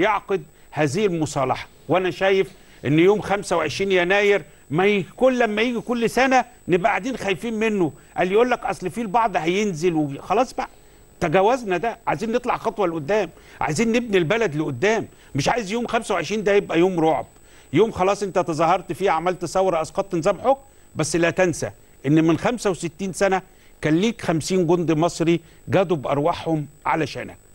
يعقد هذه المصالحة وأنا شايف أن يوم 25 يناير ما كل لما يجي كل سنة نبقى قاعدين خايفين منه قال يقول لك أصل في البعض هينزل وخلاص بقى تجاوزنا ده عايزين نطلع خطوة لقدام عايزين نبني البلد لقدام مش عايز يوم 25 ده يبقى يوم رعب يوم خلاص انت تظاهرت فيه عملت ثورة أسقطت نظام حكم بس لا تنسى ان من 65 سنة كان ليك 50 جندي مصري جادوا بأرواحهم علشانك